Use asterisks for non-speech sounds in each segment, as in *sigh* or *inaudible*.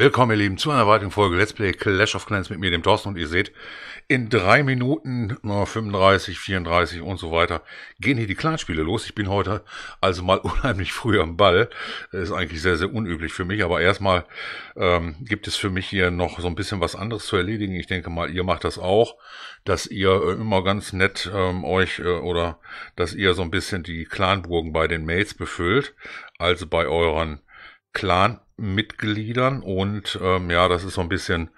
Willkommen, ihr Lieben, zu einer weiteren Folge Let's Play Clash of Clans mit mir, dem Thorsten. Und ihr seht, in drei Minuten, 35, 34 und so weiter, gehen hier die Clanspiele los. Ich bin heute also mal *laughs* unheimlich früh am Ball. Das ist eigentlich sehr, sehr unüblich für mich. Aber erstmal ähm, gibt es für mich hier noch so ein bisschen was anderes zu erledigen. Ich denke mal, ihr macht das auch, dass ihr äh, immer ganz nett ähm, euch äh, oder dass ihr so ein bisschen die Clanburgen bei den Mates befüllt. Also bei euren Clan Mitgliedern und ähm, ja, das ist so ein bisschen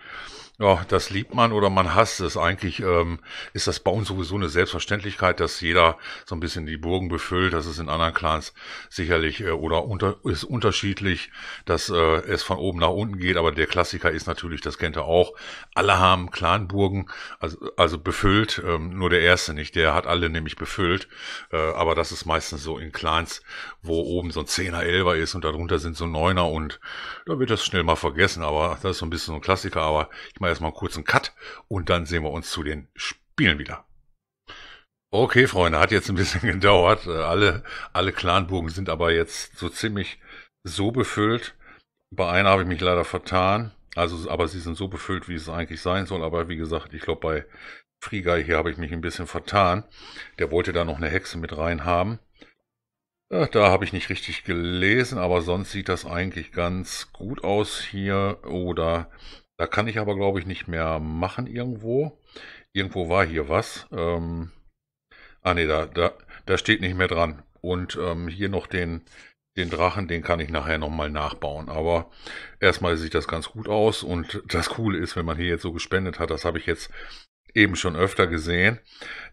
ja, das liebt man oder man hasst es. Eigentlich ähm, ist das bei uns sowieso eine Selbstverständlichkeit, dass jeder so ein bisschen die Burgen befüllt. Das ist in anderen Clans sicherlich äh, oder unter, ist unterschiedlich, dass äh, es von oben nach unten geht. Aber der Klassiker ist natürlich, das kennt er auch. Alle haben Clanburgen, also, also befüllt. Ähm, nur der erste nicht. Der hat alle nämlich befüllt. Äh, aber das ist meistens so in Clans, wo oben so ein Zehner, Elfer ist und darunter sind so Neuner und da wird das schnell mal vergessen. Aber das ist so ein bisschen so ein Klassiker. Aber ich meine erstmal einen kurzen Cut und dann sehen wir uns zu den Spielen wieder. Okay, Freunde, hat jetzt ein bisschen *laughs* gedauert. Äh, alle, alle Clanbogen sind aber jetzt so ziemlich so befüllt. Bei einer habe ich mich leider vertan. Also, aber sie sind so befüllt, wie es eigentlich sein soll. Aber wie gesagt, ich glaube, bei Free Guy hier habe ich mich ein bisschen vertan. Der wollte da noch eine Hexe mit rein haben. Äh, da habe ich nicht richtig gelesen, aber sonst sieht das eigentlich ganz gut aus hier. Oder da kann ich aber, glaube ich, nicht mehr machen irgendwo. Irgendwo war hier was. Ähm, ah ne, da, da, da steht nicht mehr dran. Und ähm, hier noch den, den Drachen, den kann ich nachher nochmal nachbauen. Aber erstmal sieht das ganz gut aus. Und das Coole ist, wenn man hier jetzt so gespendet hat, das habe ich jetzt eben schon öfter gesehen,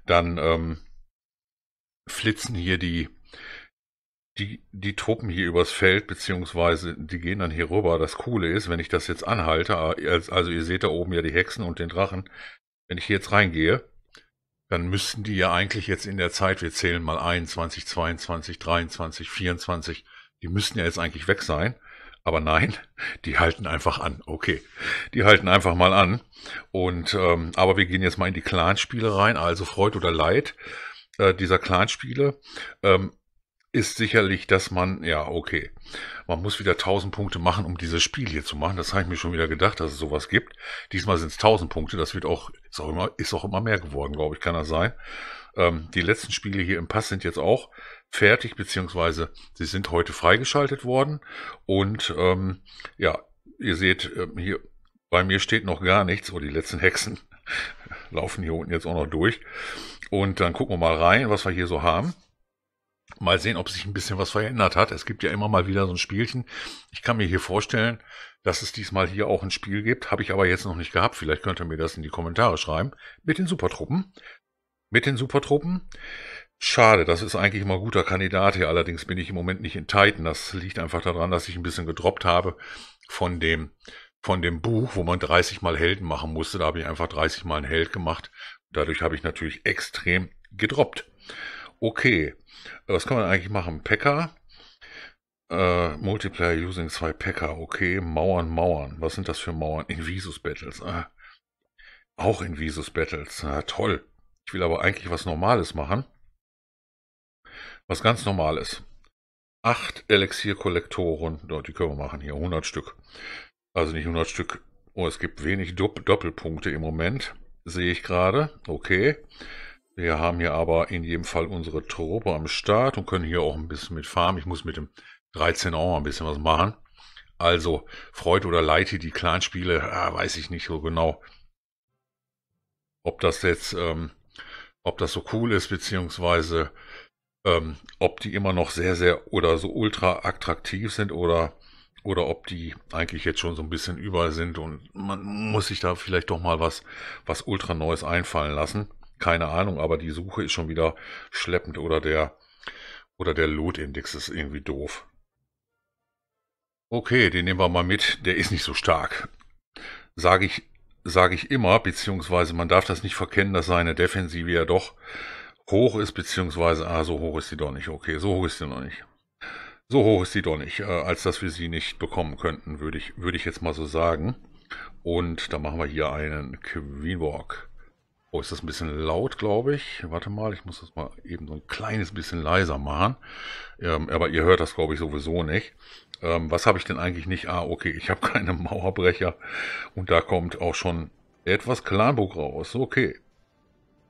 dann ähm, flitzen hier die, die, die Truppen hier übers Feld, beziehungsweise die gehen dann hier rüber. Das Coole ist, wenn ich das jetzt anhalte, also ihr seht da oben ja die Hexen und den Drachen, wenn ich hier jetzt reingehe, dann müssten die ja eigentlich jetzt in der Zeit, wir zählen mal 21, 22, 23, 24, die müssten ja jetzt eigentlich weg sein. Aber nein, *laughs* die halten einfach an. Okay, die halten einfach mal an. Und ähm, aber wir gehen jetzt mal in die Clanspiele rein, also Freud oder Leid äh, dieser Clanspiele. Ähm, ist sicherlich, dass man, ja, okay, man muss wieder 1000 Punkte machen, um dieses Spiel hier zu machen. Das habe ich mir schon wieder gedacht, dass es sowas gibt. Diesmal sind es 1000 Punkte, das wird auch, ist auch immer, ist auch immer mehr geworden, glaube ich, kann das sein. Ähm, die letzten Spiele hier im Pass sind jetzt auch fertig, beziehungsweise sie sind heute freigeschaltet worden. Und ähm, ja, ihr seht, ähm, hier bei mir steht noch gar nichts, oh, die letzten Hexen *laughs* laufen hier unten jetzt auch noch durch. Und dann gucken wir mal rein, was wir hier so haben. Mal sehen, ob sich ein bisschen was verändert hat. Es gibt ja immer mal wieder so ein Spielchen. Ich kann mir hier vorstellen, dass es diesmal hier auch ein Spiel gibt. Habe ich aber jetzt noch nicht gehabt. Vielleicht könnt ihr mir das in die Kommentare schreiben. Mit den Supertruppen. Mit den Supertruppen. Schade, das ist eigentlich immer guter Kandidat hier. Allerdings bin ich im Moment nicht in Titan. Das liegt einfach daran, dass ich ein bisschen gedroppt habe von dem, von dem Buch, wo man 30 mal Helden machen musste. Da habe ich einfach 30 mal einen Held gemacht. Dadurch habe ich natürlich extrem gedroppt. Okay. Äh, was kann man eigentlich machen? Packer? Äh, Multiplayer using zwei Packer. Okay, Mauern, Mauern. Was sind das für Mauern? Invisus Battles. Ah, auch Invisus Battles. Ah, toll. Ich will aber eigentlich was Normales machen. Was ganz Normales. Acht Elixierkollektoren. kollektoren Die können wir machen hier. 100 Stück. Also nicht 100 Stück. Oh, es gibt wenig Doppelpunkte im Moment. Sehe ich gerade. Okay. Wir haben hier aber in jedem Fall unsere Truppe am Start und können hier auch ein bisschen mit farmen. Ich muss mit dem 13 auch mal ein bisschen was machen. Also, Freud oder Leite, die Clanspiele, ah, weiß ich nicht so genau, ob das jetzt, ähm, ob das so cool ist, beziehungsweise ähm, ob die immer noch sehr, sehr oder so ultra attraktiv sind oder, oder ob die eigentlich jetzt schon so ein bisschen über sind und man muss sich da vielleicht doch mal was, was ultra Neues einfallen lassen. Keine Ahnung, aber die Suche ist schon wieder schleppend oder der oder der Loot-Index ist irgendwie doof. Okay, den nehmen wir mal mit. Der ist nicht so stark. Sage ich, sage ich immer, beziehungsweise man darf das nicht verkennen, dass seine Defensive ja doch hoch ist, beziehungsweise, ah, so hoch ist sie doch nicht. Okay, so hoch ist sie noch nicht. So hoch ist sie doch nicht, äh, als dass wir sie nicht bekommen könnten, würde ich, würde ich jetzt mal so sagen. Und da machen wir hier einen Queen Walk. Oh, ist das ein bisschen laut, glaube ich. Warte mal, ich muss das mal eben so ein kleines bisschen leiser machen. Ähm, aber ihr hört das, glaube ich, sowieso nicht. Ähm, was habe ich denn eigentlich nicht? Ah, okay, ich habe *laughs* keine Mauerbrecher. Und da kommt auch schon etwas Clanburg raus. Okay,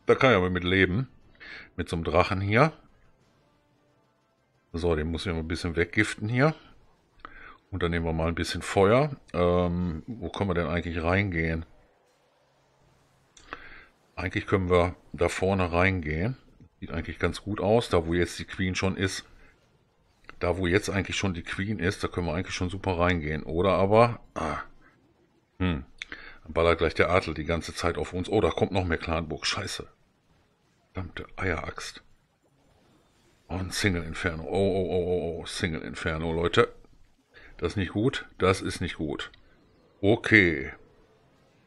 da kann ich aber mit leben. Mit so einem Drachen hier. So, den muss ich mal ein bisschen weggiften hier. Und dann nehmen wir mal ein bisschen Feuer. Ähm, wo können wir denn eigentlich reingehen? Eigentlich können wir da vorne reingehen. Sieht eigentlich ganz gut aus, da wo jetzt die Queen schon ist. Da wo jetzt eigentlich schon die Queen ist, da können wir eigentlich schon super reingehen. Oder aber... Ah, hm, ballert gleich der Adel die ganze Zeit auf uns. Oh, da kommt noch mehr Clanburg. Scheiße. Verdammte Eieraxt. Und oh, Single Inferno. Oh, oh, oh, oh, oh, Single Inferno, Leute. Das ist nicht gut. Das ist nicht gut. Okay.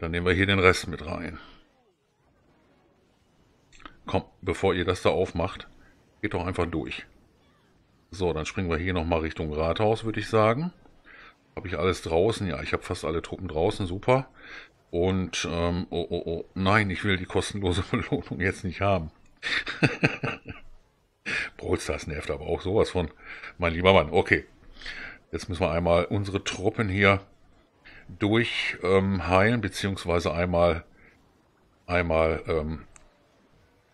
Dann nehmen wir hier den Rest mit rein. Komm, bevor ihr das da aufmacht, geht doch einfach durch. So, dann springen wir hier nochmal Richtung Rathaus, würde ich sagen. Habe ich alles draußen? Ja, ich habe fast alle Truppen draußen, super. Und, ähm, oh, oh, oh, nein, ich will die kostenlose *laughs* Belohnung jetzt nicht haben. Broadstars *laughs* nervt aber auch sowas von. Mein lieber Mann, okay. Jetzt müssen wir einmal unsere Truppen hier durchheilen, ähm, beziehungsweise einmal, einmal ähm,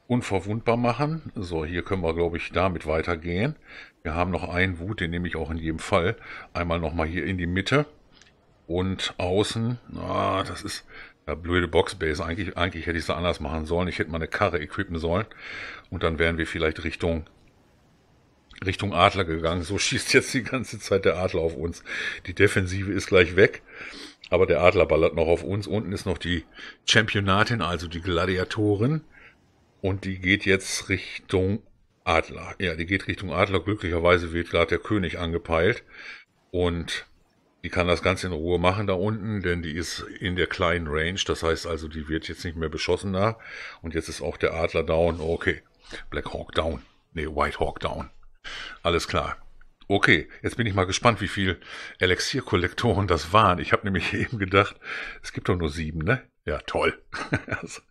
unverwundbar machen. So, hier können wir, glaube ich, damit weitergehen. Wir haben noch einen Wut, den nehme ich auch in jedem Fall. Einmal nochmal hier in die Mitte und außen. Ah, das ist eine blöde Boxbase. Eigentlich, eigentlich hätte ich es anders machen sollen. Ich hätte mal eine Karre equippen sollen. Und dann wären wir vielleicht Richtung Richtung Adler gegangen. So *laughs* schießt jetzt die ganze Zeit der Adler auf uns. Die Defensive ist gleich weg, aber der Adler ballert noch auf uns. Unten ist noch die Championatin, also die Gladiatorin. Und die geht jetzt Richtung Adler. Ja, die geht Richtung Adler. Glücklicherweise wird gerade der König angepeilt. Und die kann das Ganze in Ruhe machen da unten, denn die ist in der kleinen Range. Das heißt also, die wird jetzt nicht mehr beschossen da. Und jetzt ist auch der Adler down. Okay. Black Hawk down. Nee, White Hawk down. Alles klar. Okay, jetzt bin ich mal gespannt, wie viel Elixierkollektoren das waren. Ich habe nämlich *laughs* eben gedacht, es gibt doch nur sieben, ne? Ja, toll. *laughs* Also,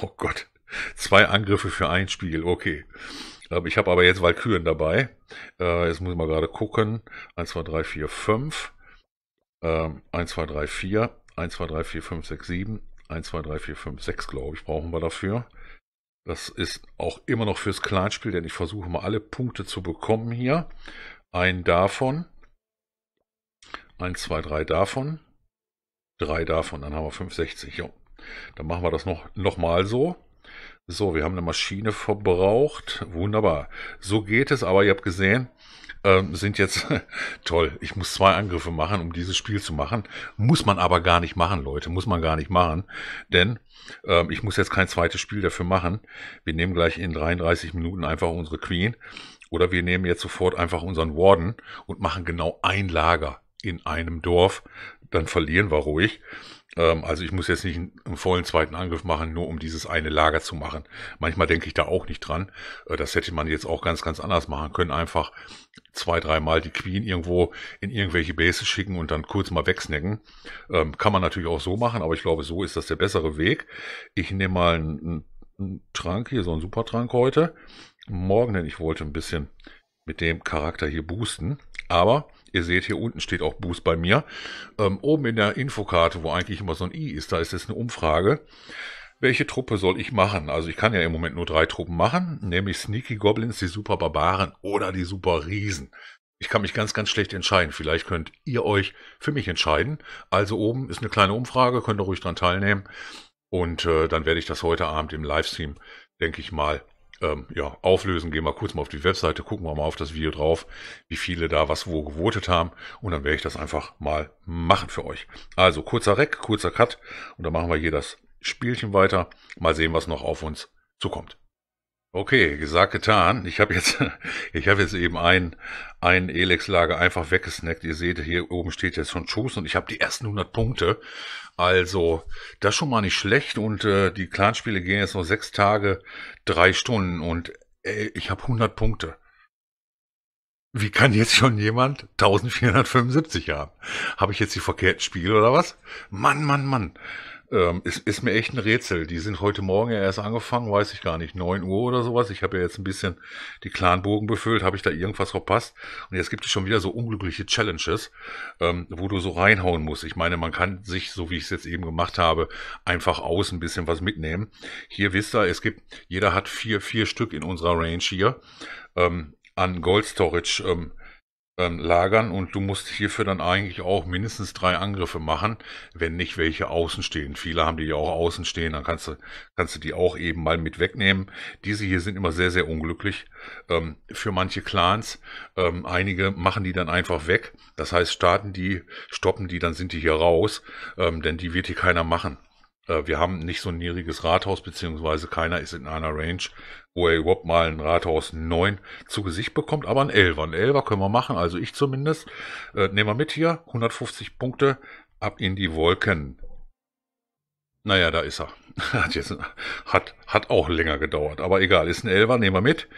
oh Gott. Zwei Angriffe für ein Spiel, okay. Ähm, ich habe aber jetzt Walküren dabei. Äh, jetzt muss ich mal gerade gucken. 1, 2, 3, 4, 5. 1, 2, 3, 4. 1, 2, 3, 4, 5, 6, 7. 1, 2, 3, 4, 5, 6, glaube ich, brauchen wir dafür. Das ist auch immer noch fürs Clanspiel, denn ich versuche mal alle Punkte zu bekommen hier. Ein davon. 1, 2, 3 davon. 3 davon, dann haben wir 5, 60. Jo. Dann machen wir das noch, noch mal so. So, wir haben eine Maschine verbraucht. Wunderbar. So geht es, aber ihr habt gesehen, ähm, sind jetzt *laughs* toll. Ich muss zwei Angriffe machen, um dieses Spiel zu machen. Muss man aber gar nicht machen, Leute. Muss man gar nicht machen. Denn ähm, ich muss jetzt kein zweites Spiel dafür machen. Wir nehmen gleich in 33 Minuten einfach unsere Queen. Oder wir nehmen jetzt sofort einfach unseren Warden und machen genau ein Lager in einem Dorf. Dann verlieren wir ruhig. Ähm, also ich muss jetzt nicht einen, vollen zweiten Angriff machen, nur um dieses eine Lager zu machen. Manchmal denke ich da auch nicht dran. Äh, das hätte man jetzt auch ganz, ganz anders machen können. Einfach zwei, dreimal die Queen irgendwo in irgendwelche Bases schicken und dann kurz mal wegsnacken. Ähm, kann man natürlich auch so machen, aber ich glaube, so ist das der bessere Weg. Ich nehme mal einen, einen Trank hier, so einen Supertrank heute. Morgen, denn ich wollte ein bisschen mit dem Charakter hier boosten. Aber Ihr seht, hier unten steht auch Boost bei mir. Ähm, oben in der Infokarte, wo eigentlich immer so ein i ist, da ist jetzt eine Umfrage. Welche Truppe soll ich machen? Also ich kann ja im Moment nur drei Truppen machen, nämlich Sneaky Goblins, die Super Barbaren oder die Super Riesen. Ich kann mich ganz, ganz schlecht entscheiden. Vielleicht könnt ihr euch für mich entscheiden. Also oben ist eine kleine Umfrage, könnt ihr ruhig dran teilnehmen. Und äh, dann werde ich das heute Abend im Livestream, denke ich mal, ähm, ja, auflösen. Gehen wir kurz mal auf die Webseite, gucken wir mal auf das Video drauf, wie viele da was wo gewotet haben. Und dann werde ich das einfach mal machen für euch. Also kurzer Rec, kurzer Cut. Und dann machen wir hier das Spielchen weiter. Mal sehen, was noch auf uns zukommt. Okay, gesagt, getan. Ich habe jetzt, *laughs* ich habe jetzt eben ein, ein Elex-Lager einfach weggesnackt. Ihr seht, hier oben steht jetzt schon Schuss und ich habe die ersten 100 Punkte. Also, das schon mal nicht schlecht und äh, die Clanspiele gehen jetzt noch sechs Tage, drei Stunden und ey, ich habe 100 Punkte. Wie kann jetzt schon jemand 1475 haben? Habe ich jetzt die verkehrten Spiele oder was? Mann, Mann, Mann. Ähm, ist, ist mir echt ein Rätsel. Die sind heute Morgen ja erst angefangen, weiß ich gar nicht, 9 Uhr oder sowas. Ich habe ja jetzt ein bisschen die Clanbogen befüllt, habe ich da irgendwas verpasst. Und jetzt gibt es schon wieder so unglückliche Challenges, ähm, wo du so reinhauen musst. Ich meine, man kann sich, so wie ich es jetzt eben gemacht habe, einfach aus ein bisschen was mitnehmen. Hier wisst ihr, es gibt, jeder hat vier, vier Stück in unserer Range hier ähm, an Gold Storage. Ähm, ähm, lagern und du musst hierfür dann eigentlich auch mindestens drei Angriffe machen, wenn nicht welche außen stehen. Viele haben die ja auch außen stehen, dann kannst du, kannst du die auch eben mal mit wegnehmen. Diese hier sind immer sehr, sehr unglücklich ähm, für manche Clans. Ähm, einige machen die dann einfach weg. Das heißt, starten die, stoppen die, dann sind die hier raus, ähm, denn die wird hier keiner machen. Äh, wir haben nicht so ein niedriges Rathaus, beziehungsweise keiner ist in einer Range, wo er überhaupt mal ein Rathaus 9 zu Gesicht bekommt, aber ein Elfer. Ein Elfer können wir machen, also ich zumindest. Äh, nehmen wir mit hier, 150 Punkte, ab in die Wolken. Naja, da ist er. *laughs* hat, jetzt, hat, hat auch länger gedauert, aber egal, ist ein Elfer, nehmen wir mit.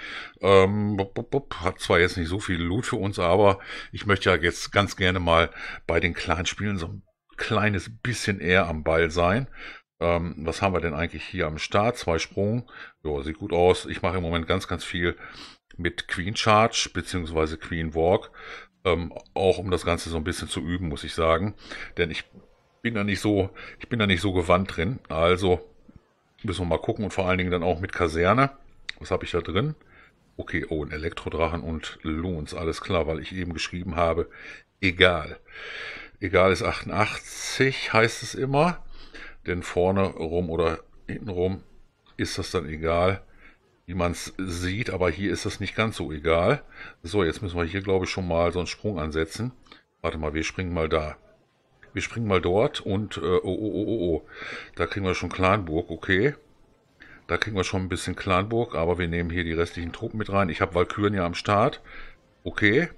Ähm, bup, bup, bup, hat zwar jetzt nicht so viel Loot für uns, aber ich möchte ja jetzt ganz gerne mal bei den kleinen Spielen so ein kleines bisschen eher am Ball sein. Ähm, was haben wir denn eigentlich hier am Start? Zwei Sprung. Ja, sieht gut aus. Ich mache im Moment ganz, ganz viel mit Queen Charge bzw. Queen Walk. Ähm, auch um das Ganze so ein bisschen zu üben, muss ich sagen. Denn ich bin da nicht so, ich bin da nicht so gewandt drin. Also müssen wir mal gucken und vor allen Dingen dann auch mit Kaserne. Was habe ich da drin? Okay, oh, ein Elektrodrachen und Loons, alles klar, weil ich eben geschrieben habe, egal egal ist 88, heißt es immer. Denn vorne rum oder hinten rum ist das dann egal, wie man es sieht. Aber hier ist das nicht ganz so egal. So, jetzt müssen wir hier, glaube ich, schon mal so einen Sprung ansetzen. Warte mal, wir springen mal da. Wir springen mal dort und, äh, oh, oh, oh, oh, oh. Da kriegen wir schon Clanburg, okay. Da kriegen wir schon ein bisschen Clanburg, aber wir nehmen hier die restlichen Truppen mit rein. Ich habe Valkyren ja am Start. Okay,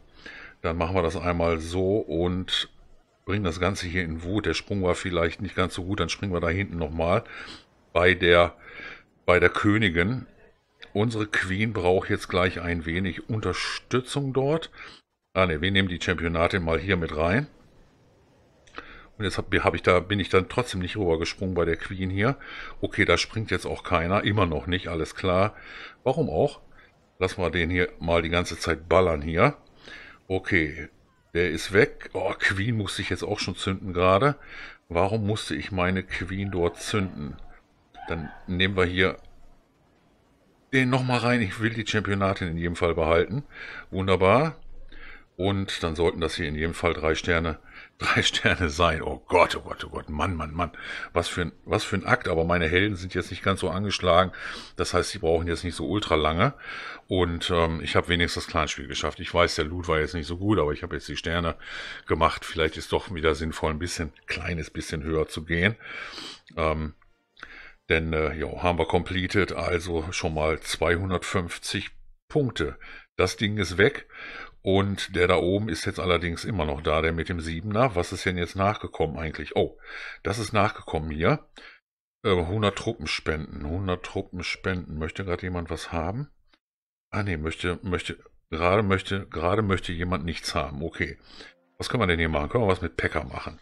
dann machen wir das einmal so und bringen das Ganze hier in Wut. Der Sprung war vielleicht nicht ganz so gut, dann springen wir da hinten nochmal bei der, bei der Königin. Unsere Queen braucht jetzt gleich ein wenig Unterstützung dort. Ah ne, wir nehmen die Championatin mal hier mit rein. Und jetzt hab, hab ich da, bin ich dann trotzdem nicht rübergesprungen bei der Queen hier. Okay, da springt jetzt auch keiner. Immer noch nicht, alles klar. Warum auch? Lassen wir den hier mal die ganze Zeit ballern hier. Okay, der ist weg. Oh, Queen musste ich jetzt auch schon zünden gerade. Warum musste ich meine Queen dort zünden? Dann nehmen wir hier den nochmal rein. Ich will die Championatin in jedem Fall behalten. Wunderbar. Und dann sollten das hier in jedem Fall drei Sterne Drei Sterne sein. Oh Gott, oh Gott, oh Gott, Mann, Mann, Mann. Was für ein, was für ein Akt. Aber meine Helden sind jetzt nicht ganz so angeschlagen. Das heißt, sie brauchen jetzt nicht so ultra lange. Und ähm, ich habe wenigstens das Kleinspiel geschafft. Ich weiß, der Loot war jetzt nicht so gut, aber ich habe jetzt die Sterne gemacht. Vielleicht ist doch wieder sinnvoll, ein bisschen, kleines bisschen höher zu gehen. Ähm, denn, äh, ja, haben wir completed. Also schon mal 250 Punkte. Das Ding ist weg. Und der da oben ist jetzt allerdings immer noch da, der mit dem 7 Siebener. Was ist denn jetzt nachgekommen eigentlich? Oh, das ist nachgekommen hier. 100 ähm, Truppen spenden, 100 Truppen spenden. Möchte gerade jemand was haben? Ah ne, möchte, möchte, gerade möchte, gerade möchte jemand nichts haben. Okay. Was können wir denn hier machen? Können wir was mit Packer machen?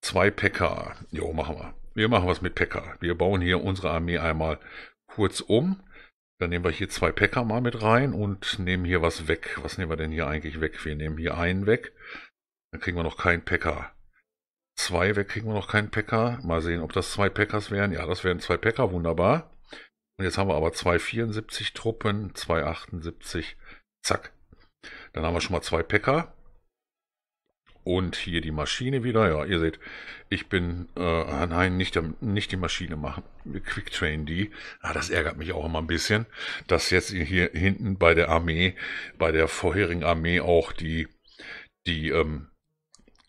Zwei Packer. Jo, machen wir. Wir machen was mit Packer. Wir bauen hier unsere Armee einmal kurz um. Dann nehmen wir hier zwei Packer mal mit rein und nehmen hier was weg. Was nehmen wir denn hier eigentlich weg? Wir nehmen hier einen weg. Dann kriegen wir noch keinen Packer. Zwei weg kriegen wir noch keinen Packer. Mal sehen, ob das zwei Packers wären. Ja, das wären zwei Packer. Wunderbar. Und jetzt haben wir aber 274 Truppen, 278. Zack. Dann haben wir schon mal zwei Packer. Und hier die Maschine wieder. Ja, ihr seht, ich bin, äh, ah, nein, nicht, nicht die Maschine machen. Quick Train die. Ah, das ärgert mich auch immer ein bisschen, dass jetzt hier hinten bei der Armee, bei der vorherigen Armee auch die, die, ähm,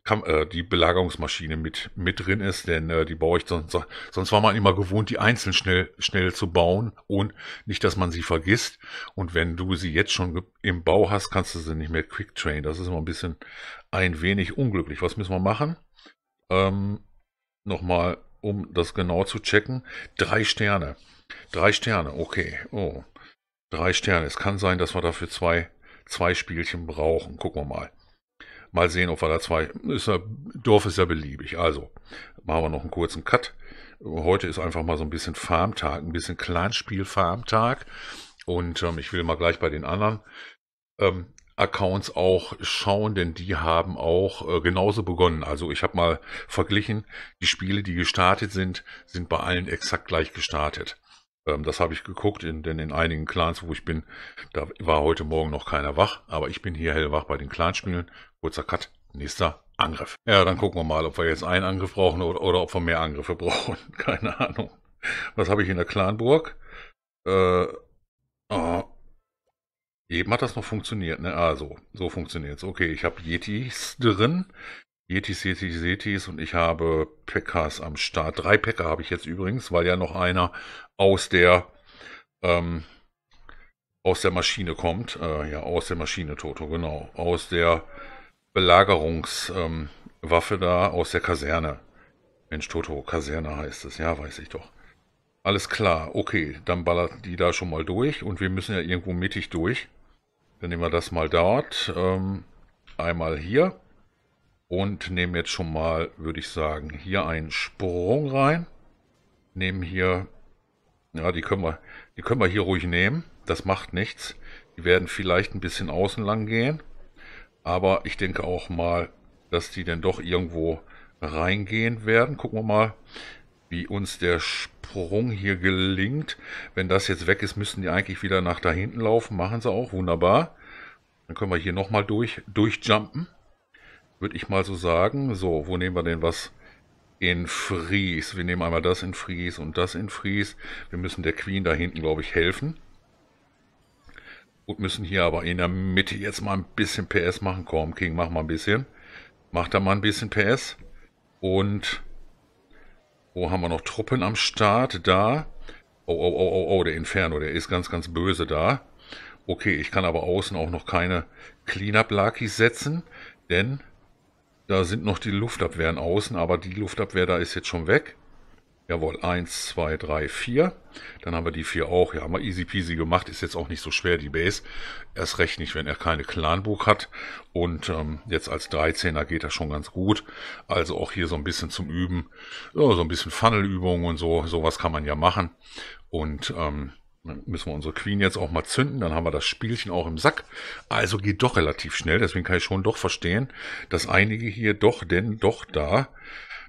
Kam, äh, die Belagerungsmaschine mit, mit drin ist, denn äh, die baue ich sonst, sonst war man immer gewohnt, die einzeln schnell, schnell zu bauen und nicht, dass man sie vergisst. Und wenn du sie jetzt schon im Bau hast, kannst du sie nicht mehr quick train. Das ist immer ein bisschen ein wenig unglücklich. Was müssen wir machen? Ähm, Nochmal, um das genau zu checken. Drei Sterne. Drei Sterne, okay. Oh. Drei Sterne. Es kann sein, dass wir dafür zwei, zwei Spielchen brauchen. Gucken wir mal. Mal sehen, ob wir da zwei. Ist ja, Dorf ist ja beliebig. Also, machen wir noch einen kurzen Cut. Heute ist einfach mal so ein bisschen Farmtag, ein bisschen clanspiel farmtag Und ähm, ich will mal gleich bei den anderen ähm, Accounts auch schauen, denn die haben auch äh, genauso begonnen. Also ich habe mal verglichen, die Spiele, die gestartet sind, sind bei allen exakt gleich gestartet. Ähm, das habe ich geguckt, in, denn in einigen Clans, wo ich bin, da war heute Morgen noch keiner wach, aber ich bin hier hellwach bei den Clanspielen. Kurzer Cut, nächster Angriff. Ja, dann gucken wir mal, ob wir jetzt einen Angriff brauchen oder, oder ob wir mehr Angriffe *laughs* brauchen. Keine Ahnung. Was habe ich in der Clanburg? Äh, oh, eben hat das noch funktioniert, ne? Also, so, funktioniert es. Okay, ich habe Yetis drin. Yetis, Yetis, Yetis und ich habe Packers am Start. Drei Packer habe ich jetzt übrigens, weil ja noch einer aus der ähm, aus der Maschine kommt. Äh, ja, aus der Maschine, Toto, genau. Aus der Belagerungswaffe ähm, da, aus der Kaserne. Mensch, Toto, Kaserne heißt es. Ja, weiß ich doch. Alles klar, okay, dann ballert die da schon mal durch und wir müssen ja irgendwo mittig durch. Dann nehmen wir das mal dort. Ähm, einmal hier und nehmen jetzt schon mal, würde ich sagen, hier einen Sprung rein. Nehmen hier, ja, die können wir, die können wir hier ruhig nehmen. Das macht nichts. Die werden vielleicht ein bisschen außen lang gehen. Aber ich denke auch mal, dass die dann doch irgendwo reingehen werden. Gucken wir mal, wie uns der Sprung hier gelingt. Wenn das jetzt weg ist, müssen die eigentlich wieder nach da hinten laufen. Machen sie auch. Wunderbar. Dann können wir hier nochmal durch, durchjumpen würde ich mal so sagen. So, wo nehmen wir denn was? in Fries. Wir nehmen einmal das in Fries und das in Fries. Wir müssen der Queen da hinten, glaube ich, helfen. Und müssen hier aber in der Mitte jetzt mal ein bisschen PS machen. Komm, King, mach mal ein bisschen. Mach da mal ein bisschen PS. Und wo haben wir noch Truppen am Start? Da. Oh, oh, oh, oh, oh, der Inferno, der ist ganz, ganz böse da. Okay, ich kann aber außen auch noch keine Cleanup-Lakis setzen, denn da sind noch die Luftabwehren außen, aber die Luftabwehr da ist jetzt schon weg. Jawohl, 1, 2, 3, 4. Dann haben wir die 4 auch. Ja, haben wir easy peasy gemacht. Ist jetzt auch nicht so schwer, die Base. Erst recht nicht, wenn er keine Clanburg hat. Und ähm, jetzt als 13er geht das schon ganz gut. Also auch hier so ein bisschen zum Üben. Ja, so ein bisschen Funnelübungen und so. Sowas kann man ja machen. Und ähm, dann müssen wir unsere Queen jetzt auch mal zünden, dann haben wir das Spielchen auch im Sack. Also geht doch relativ schnell, deswegen kann ich schon doch verstehen, dass einige hier doch, denn doch da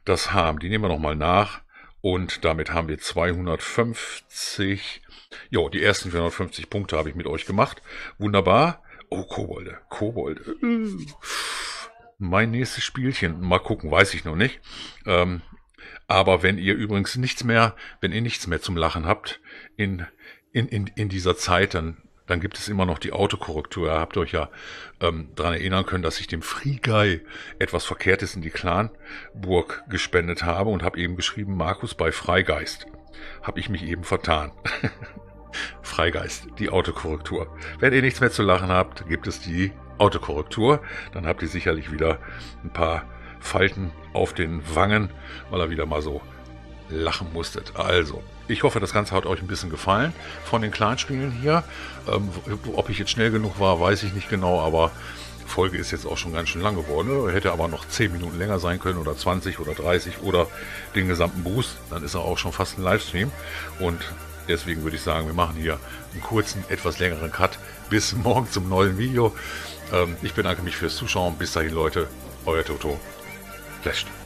das haben. Die nehmen wir nochmal nach und damit haben wir 250, jo, die ersten 450 Punkte habe ich mit euch gemacht. Wunderbar. Oh, Kobolde, Kobolde. Äh, mein nächstes Spielchen, mal gucken, weiß ich noch nicht. Ähm, aber wenn ihr übrigens nichts mehr, wenn ihr nichts mehr zum Lachen habt, in in, in, in dieser Zeit dann dann gibt es immer noch die Autokorrektur. Ihr habt euch ja ähm, daran erinnern können, dass ich dem Free Guy etwas Verkehrtes in die Clanburg gespendet habe und habe eben geschrieben, Markus bei Freigeist. Habe ich mich eben vertan. *laughs* Freigeist, die Autokorrektur. Wenn ihr nichts mehr zu lachen habt, gibt es die Autokorrektur. Dann habt ihr sicherlich wieder ein paar Falten auf den Wangen, weil ihr wieder mal so lachen musstet. Also, ich hoffe, das Ganze hat euch ein bisschen gefallen von den Kleinspielen hier. Ähm, ob ich jetzt schnell genug war, weiß ich nicht genau, aber Folge ist jetzt auch schon ganz schön lang geworden. Ne? Hätte aber noch 10 Minuten länger sein können oder 20 oder 30 oder den gesamten Boost. Dann ist er auch schon fast ein Livestream. Und deswegen würde ich sagen, wir machen hier einen kurzen, etwas längeren Cut. Bis *laughs* morgen zum neuen Video. Ähm, ich bedanke mich fürs Zuschauen. Bis dahin, Leute. Euer Toto. Flasht.